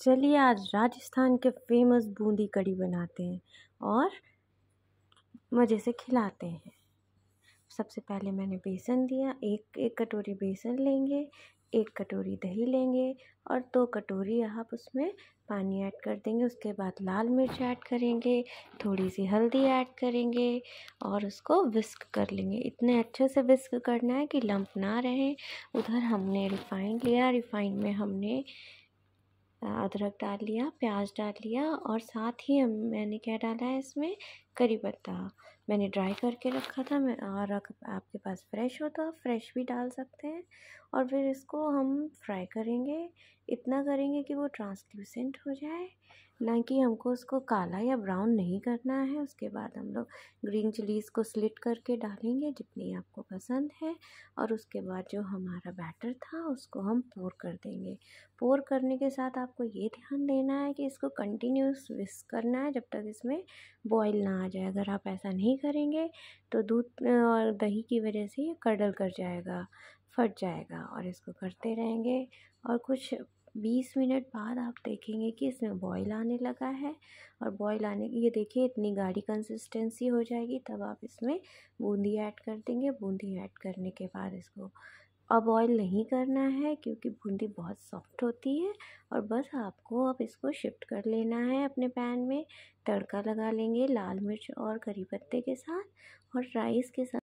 चलिए आज राजस्थान के फेमस बूंदी कड़ी बनाते हैं और मज़े से खिलाते हैं सबसे पहले मैंने बेसन दिया एक एक कटोरी बेसन लेंगे एक कटोरी दही लेंगे और दो कटोरी आप उसमें पानी ऐड कर देंगे उसके बाद लाल मिर्च ऐड करेंगे थोड़ी सी हल्दी ऐड करेंगे और उसको विस्क कर लेंगे इतने अच्छे से विस्क करना है कि लंप ना रहे उधर हमने रिफ़ाइंड लिया रिफ़ाइंड में हमने अदरक डाल लिया प्याज डाल लिया और साथ ही मैंने क्या डाला है इसमें करी पत्ता मैंने ड्राई करके रखा था मैं और आपके पास फ्रेश हो तो आप फ्रेश भी डाल सकते हैं और फिर इसको हम फ्राई करेंगे इतना करेंगे कि वो ट्रांसल्यूसेंट हो जाए ना कि हमको उसको काला या ब्राउन नहीं करना है उसके बाद हम लोग ग्रीन चिलीज़ को स्लिट करके डालेंगे जितनी आपको पसंद है और उसके बाद जो हमारा बैटर था उसको हम पोर कर देंगे पोर करने के साथ आपको ये ध्यान देना है कि इसको कंटिन्यूस विस्क करना है जब तक इसमें बॉयल ना आ जाए अगर आप ऐसा नहीं नहीं करेंगे तो दूध और दही की वजह से ये कड़ल कर जाएगा फट जाएगा और इसको करते रहेंगे और कुछ बीस मिनट बाद आप देखेंगे कि इसमें बॉईल आने लगा है और बॉईल आने ये देखिए इतनी गाढ़ी कंसिस्टेंसी हो जाएगी तब आप इसमें बूंदी ऐड कर देंगे बूंदी ऐड करने के बाद इसको अब ऑयल नहीं करना है क्योंकि बूंदी बहुत सॉफ्ट होती है और बस आपको अब इसको शिफ्ट कर लेना है अपने पैन में तड़का लगा लेंगे लाल मिर्च और करी पत्ते के साथ और राइस के साथ